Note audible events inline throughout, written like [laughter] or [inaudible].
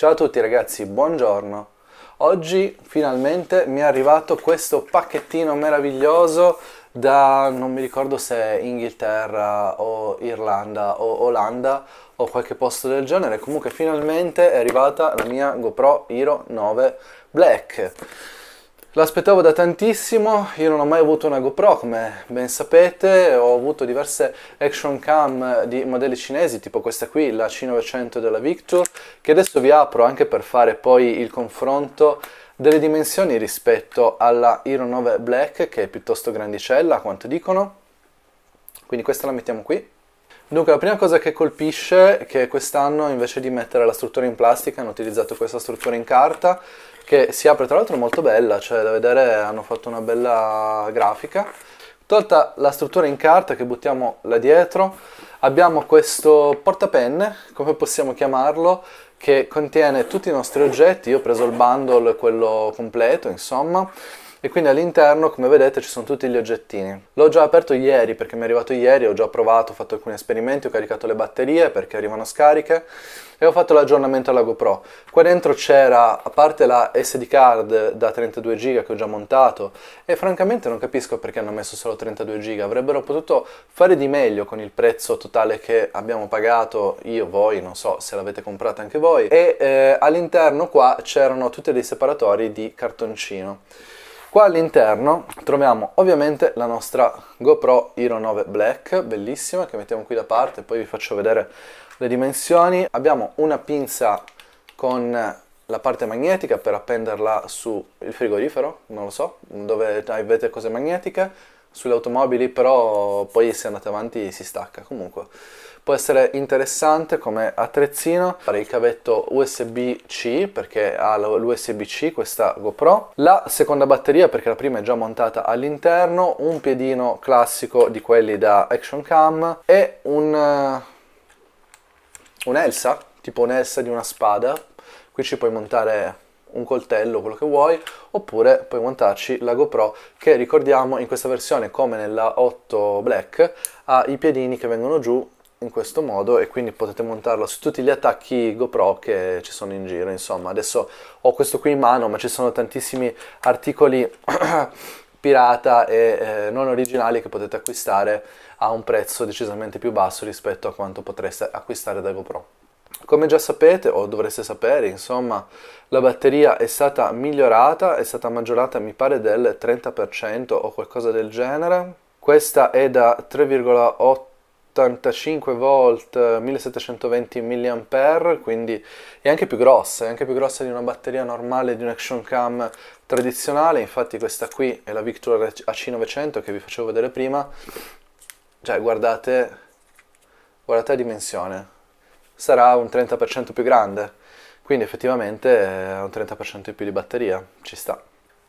Ciao a tutti ragazzi, buongiorno. Oggi finalmente mi è arrivato questo pacchettino meraviglioso da non mi ricordo se Inghilterra o Irlanda o Olanda o qualche posto del genere. Comunque finalmente è arrivata la mia GoPro Hero 9 Black. L'aspettavo da tantissimo, io non ho mai avuto una GoPro come ben sapete, ho avuto diverse action cam di modelli cinesi tipo questa qui, la C900 della Victor, che adesso vi apro anche per fare poi il confronto delle dimensioni rispetto alla Hero 9 Black che è piuttosto grandicella a quanto dicono, quindi questa la mettiamo qui Dunque, la prima cosa che colpisce è che quest'anno invece di mettere la struttura in plastica hanno utilizzato questa struttura in carta che si apre tra l'altro molto bella, cioè da vedere hanno fatto una bella grafica. Tolta la struttura in carta che buttiamo là dietro, abbiamo questo portapenne, come possiamo chiamarlo, che contiene tutti i nostri oggetti, io ho preso il bundle, quello completo, insomma, e quindi all'interno come vedete ci sono tutti gli oggettini. L'ho già aperto ieri perché mi è arrivato ieri, ho già provato, ho fatto alcuni esperimenti, ho caricato le batterie perché arrivano scariche e ho fatto l'aggiornamento alla GoPro. Qua dentro c'era, a parte la SD card da 32 GB che ho già montato e francamente non capisco perché hanno messo solo 32 GB, avrebbero potuto fare di meglio con il prezzo totale che abbiamo pagato io, voi, non so se l'avete comprata anche voi e eh, all'interno qua c'erano tutti dei separatori di cartoncino. Qua all'interno troviamo ovviamente la nostra GoPro Hero 9 Black, bellissima, che mettiamo qui da parte, poi vi faccio vedere le dimensioni. Abbiamo una pinza con la parte magnetica per appenderla sul frigorifero, non lo so, dove avete cose magnetiche, sulle automobili però poi se andate avanti si stacca comunque. Può essere interessante come attrezzino fare il cavetto USB-C perché ha l'USB-C questa GoPro, la seconda batteria perché la prima è già montata all'interno, un piedino classico di quelli da action cam e un... Elsa tipo un Elsa di una spada, qui ci puoi montare un coltello, quello che vuoi, oppure puoi montarci la GoPro che ricordiamo in questa versione come nella 8 Black ha i piedini che vengono giù in questo modo e quindi potete montarlo su tutti gli attacchi GoPro che ci sono in giro insomma adesso ho questo qui in mano ma ci sono tantissimi articoli [clears throat] pirata e eh, non originali che potete acquistare a un prezzo decisamente più basso rispetto a quanto potreste acquistare da GoPro come già sapete o dovreste sapere insomma la batteria è stata migliorata è stata maggiorata mi pare del 30% o qualcosa del genere questa è da 3,8 85 volt 1720 eh, mAh quindi è anche più grossa è anche più grossa di una batteria normale di un action cam tradizionale infatti questa qui è la Victor AC900 che vi facevo vedere prima cioè guardate guardate la dimensione sarà un 30% più grande quindi effettivamente ha un 30% in più di batteria ci sta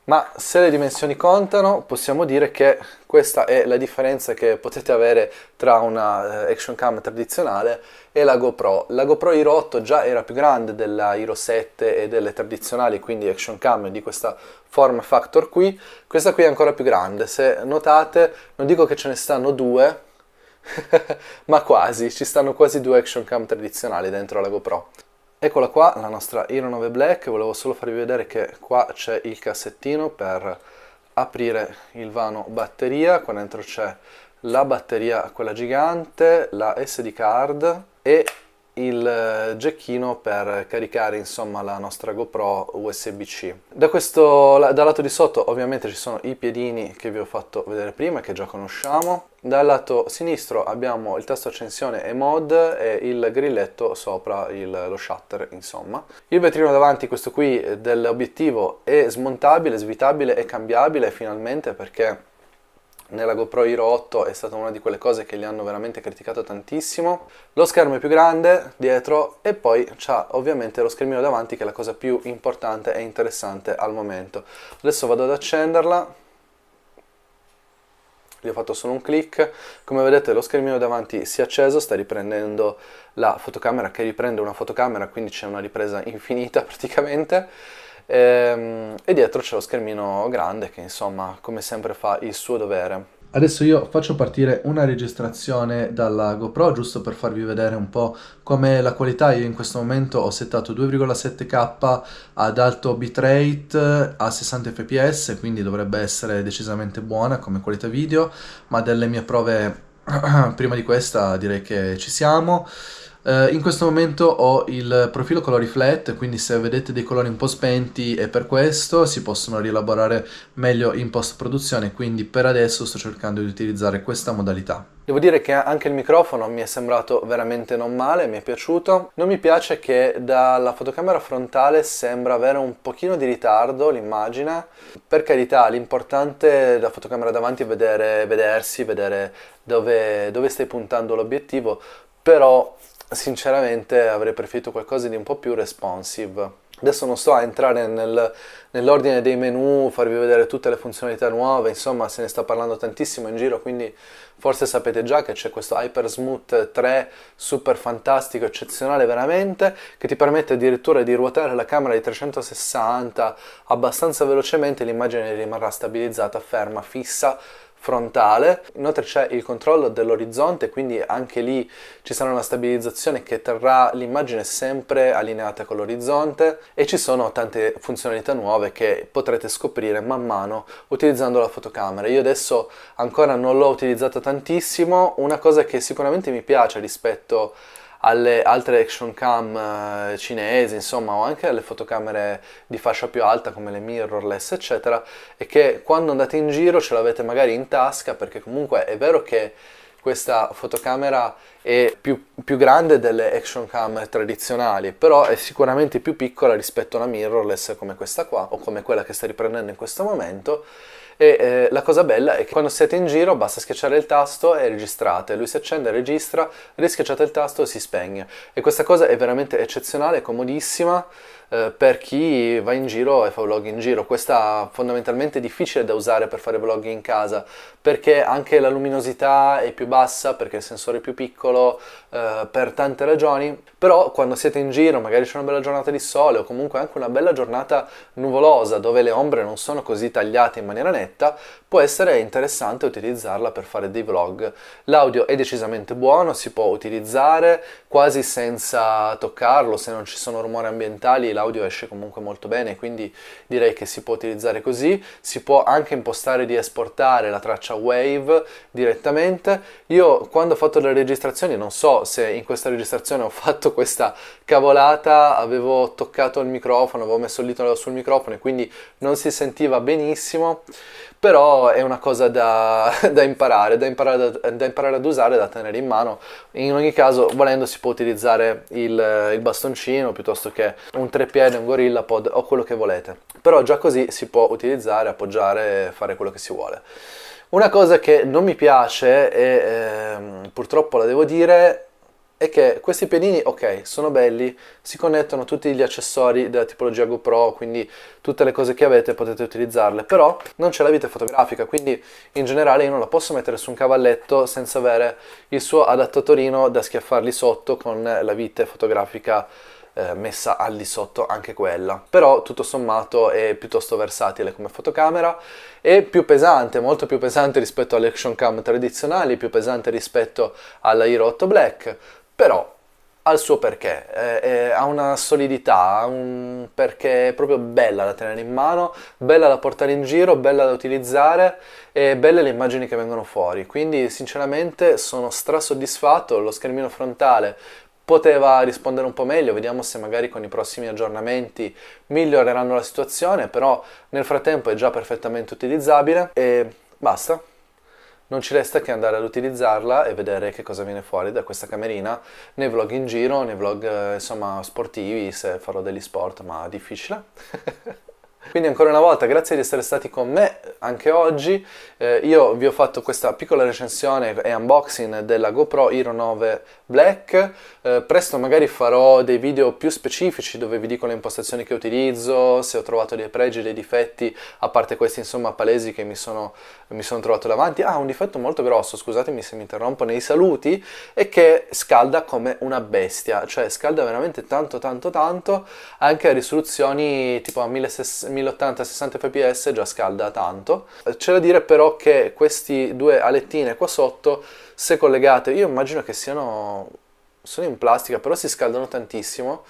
ma se le dimensioni contano possiamo dire che questa è la differenza che potete avere tra una eh, action cam tradizionale e la GoPro. La GoPro Hero 8 già era più grande della Hero 7 e delle tradizionali, quindi action cam di questa form factor qui, questa qui è ancora più grande. Se notate, non dico che ce ne stanno due, [laughs] ma quasi, ci stanno quasi due action cam tradizionali dentro la GoPro. Eccola qua la nostra Hero 9 Black, volevo solo farvi vedere che qua c'è il cassettino per aprire il vano batteria, qua dentro c'è la batteria quella gigante, la SD card e il eh, giochino per caricare insomma la nostra GoPro USB-C. Da questo, dal lato di sotto ovviamente ci sono i piedini che vi ho fatto vedere prima che già conosciamo. Dal lato sinistro abbiamo il tasto accensione e mod e il grilletto sopra il, lo shutter insomma. Il vetrino davanti, questo qui dell'obiettivo, è smontabile, svitabile e cambiabile finalmente perché nella GoPro Hero 8 è stata una di quelle cose che li hanno veramente criticato tantissimo. Lo schermo è più grande dietro e poi c'ha ovviamente lo schermino davanti che è la cosa più importante e interessante al momento. Adesso vado ad accenderla. Gli ho fatto solo un clic, come vedete lo schermino davanti si è acceso, sta riprendendo la fotocamera che riprende una fotocamera, quindi c'è una ripresa infinita [laughs] praticamente e, ehm, e dietro c'è lo schermino grande che insomma come sempre fa il suo dovere. Adesso io faccio partire una registrazione dalla GoPro giusto per farvi vedere un po' com'è la qualità. Io in questo momento ho settato 2,7K ad alto bitrate a 60 fps, quindi dovrebbe essere decisamente buona come qualità video, ma delle mie prove [clears throat] prima di questa direi che ci siamo. Uh, in questo momento ho il profilo colori flat, quindi se vedete dei colori un po' spenti è per questo, si possono rielaborare meglio in post produzione, quindi per adesso sto cercando di utilizzare questa modalità. Devo dire che anche il microfono mi è sembrato veramente non male, mi è piaciuto. Non mi piace che dalla fotocamera frontale sembra avere un pochino di ritardo l'immagine. Per carità, l'importante da fotocamera davanti è vedere, vedersi, vedere dove, dove stai puntando l'obiettivo, però sinceramente avrei preferito qualcosa di un po' più responsive. Adesso non sto a entrare nel, nell'ordine dei menu, farvi vedere tutte le funzionalità nuove, insomma se ne sta parlando tantissimo in giro, quindi forse sapete già che c'è questo Hyper Smooth 3 super fantastico, eccezionale veramente, che ti permette addirittura di ruotare la camera di 360 abbastanza velocemente, l'immagine rimarrà stabilizzata, ferma, fissa, frontale, inoltre c'è il controllo dell'orizzonte, quindi anche lì ci sarà una stabilizzazione che terrà l'immagine sempre allineata con l'orizzonte e ci sono tante funzionalità nuove che potrete scoprire man mano utilizzando la fotocamera. Io adesso ancora non l'ho utilizzata tantissimo, una cosa che sicuramente mi piace rispetto a alle altre action cam eh, cinesi, insomma, o anche alle fotocamere di fascia più alta come le mirrorless, eccetera, e che quando andate in giro ce l'avete magari in tasca, perché comunque è vero che questa fotocamera è più, più, grande delle action cam tradizionali, però è sicuramente più piccola rispetto a una mirrorless come questa qua o come quella che sta riprendendo in questo momento e eh, la cosa bella è che quando siete in giro basta schiacciare il tasto e registrate, lui si accende, registra, rischiacciate il tasto e si spegne e questa cosa è veramente eccezionale, comodissima eh, per chi va in giro e fa vlog in giro. Questa fondamentalmente è difficile da usare per fare vlog in casa perché anche la luminosità è più bassa, perché il sensore è più piccolo, eh, per tante ragioni. Però quando siete in giro, magari c'è una bella giornata di sole o comunque anche una bella giornata nuvolosa dove le ombre non sono così tagliate in maniera netta, può essere interessante utilizzarla per fare dei vlog. L'audio è decisamente buono, si può utilizzare quasi senza toccarlo, se non ci sono rumori ambientali la l'audio esce comunque molto bene, quindi direi che si può utilizzare così. Si può anche impostare di esportare la traccia Wave direttamente. Io quando ho fatto le registrazioni, non so se in questa registrazione ho fatto questa cavolata, avevo toccato il microfono, avevo messo il litro sul microfono e quindi non si sentiva benissimo, però è una cosa da, [laughs] da imparare, da imparare, da, da imparare ad usare, da tenere in mano. In ogni caso, volendo si può utilizzare il, il bastoncino piuttosto che un treppiede piede, un gorillapod o quello che volete. Però già così si può utilizzare, appoggiare, fare quello che si vuole. Una cosa che non mi piace e eh, purtroppo la devo dire è che questi piedini, ok, sono belli, si connettono tutti gli accessori della tipologia GoPro, quindi tutte le cose che avete potete utilizzarle, però non c'è la vita fotografica, quindi in generale io non la posso mettere su un cavalletto senza avere il suo adattatorino da schiaffarli sotto con la vite fotografica eh, messa al di sotto anche quella. Però tutto sommato è piuttosto versatile come fotocamera e più pesante, molto più pesante rispetto alle action cam tradizionali, più pesante rispetto alla Hero 8 Black, però al suo perché, eh, eh, ha una solidità, ha un perché è proprio bella da tenere in mano, bella da portare in giro, bella da utilizzare e belle le immagini che vengono fuori. Quindi sinceramente sono stra soddisfatto lo schermino frontale poteva rispondere un po' meglio, vediamo se magari con i prossimi aggiornamenti miglioreranno la situazione, però nel frattempo è già perfettamente utilizzabile e basta. Non ci resta che andare ad utilizzarla e vedere che cosa viene fuori da questa camerina nei vlog in giro, nei vlog eh, insomma sportivi, se farò degli sport, ma difficile. [laughs] Quindi ancora una volta grazie di essere stati con me anche oggi, eh, io vi ho fatto questa piccola recensione e unboxing della GoPro Hero 9 Black, eh, presto magari farò dei video più specifici dove vi dico le impostazioni che utilizzo, se ho trovato dei pregi, dei difetti, a parte questi insomma palesi che mi sono, mi sono trovato davanti. Ah, un difetto molto grosso, scusatemi se mi interrompo, nei saluti, è che scalda come una bestia, cioè scalda veramente tanto tanto tanto, anche a risoluzioni tipo a 1060. 1080 60 fps già scalda tanto. C'è da dire però che queste due alettine qua sotto, se collegate, io immagino che siano... sono in plastica, però si scaldano tantissimo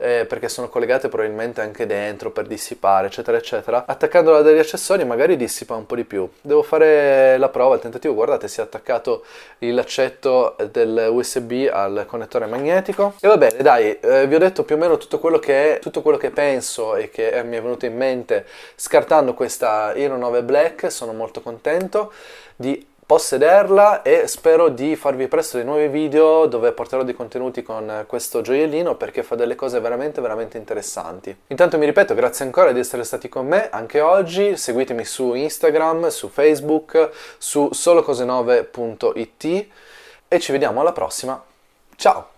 eh, perché sono collegate probabilmente anche dentro per dissipare, eccetera, eccetera. Attaccandola dagli accessori magari dissipa un po' di più. Devo fare la prova, il tentativo, guardate, si è attaccato il laccetto del USB al connettore magnetico. E va bene, dai, eh, vi ho detto più o meno tutto quello che, tutto quello che penso e che eh, mi è venuto in mente scartando questa Hero 9 Black, sono molto contento di possederla e spero di farvi presto dei nuovi video dove porterò dei contenuti con questo gioiellino perché fa delle cose veramente veramente interessanti. Intanto mi ripeto, grazie ancora di essere stati con me anche oggi, seguitemi su Instagram, su Facebook, su solocosenove.it e ci vediamo alla prossima. Ciao!